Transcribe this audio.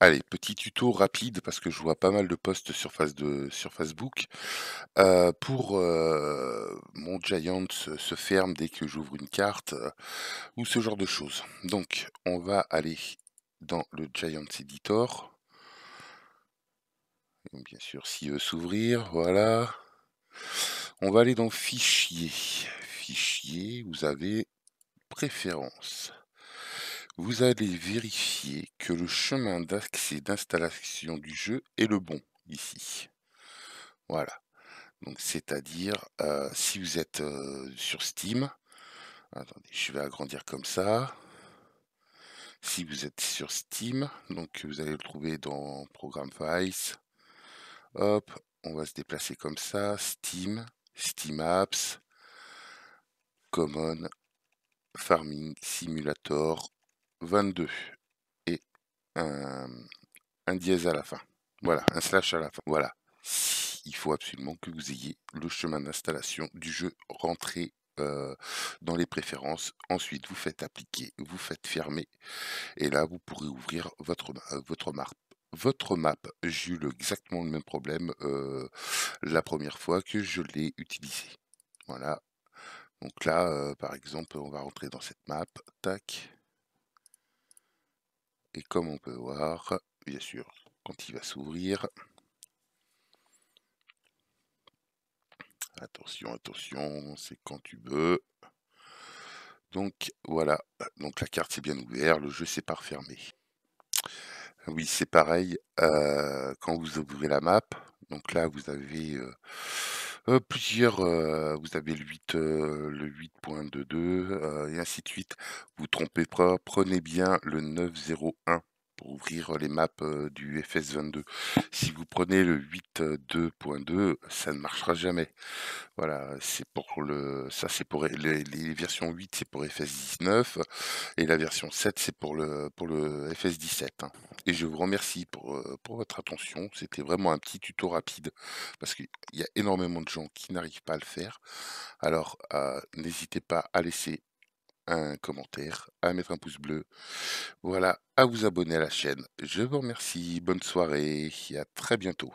Allez, petit tuto rapide parce que je vois pas mal de posts sur, face de, sur Facebook. Euh, pour euh, mon Giant se, ferme dès que j'ouvre une carte euh, ou ce genre de choses. Donc, on va aller dans le Giant Editor. bien sûr, s'il veut s'ouvrir, voilà. On va aller dans Fichier. Fichier, vous avez Préférences. Vous allez vérifier que le chemin d'accès d'installation du jeu est le bon ici. Voilà. Donc c'est-à-dire euh, si vous êtes euh, sur Steam, attendez, je vais agrandir comme ça. Si vous êtes sur Steam, donc vous allez le trouver dans Programme Files. Hop, on va se déplacer comme ça. Steam, Steam Apps, Common, Farming Simulator, 22 et un, dièse à la fin. Voilà, un slash à la fin. Voilà. Il faut absolument que vous ayez le chemin d'installation du jeu rentré euh, dans les préférences. Ensuite, vous faites appliquer, vous faites fermer. Et là, vous pourrez ouvrir votre, euh, votre map. Votre map, j'ai eu exactement le même problème euh, la première fois que je l'ai utilisé. Voilà. Donc là, par exemple, on va rentrer dans cette map. Tac comme on peut voir, bien sûr, quand il va s'ouvrir, attention, attention, c'est quand tu veux. Donc voilà, donc la carte c'est bien ouverte, le jeu s'est pas refermé. Oui, c'est pareil, euh, quand vous ouvrez la map, donc là vous avez euh, euh, plusieurs, euh, vous avez le 8, euh, le 8.22, et ainsi de suite. Vous trompez pas, prenez bien le 901 ouvrir les maps du FS22. Si vous prenez le 8.2.2, ça ne marchera jamais. Voilà, c'est pour le, ça c'est pour les, versions 8, c'est pour FS19 et la version 7, c'est pour le pour le FS17. Hein. Et je vous remercie pour, pour votre attention. C'était vraiment un petit tuto rapide parce qu'il y a énormément de gens qui n'arrivent pas à le faire. Alors euh, n'hésitez pas à laisser un commentaire, à mettre un pouce bleu. Voilà, à vous abonner à la chaîne. Je vous remercie, bonne soirée et à très bientôt.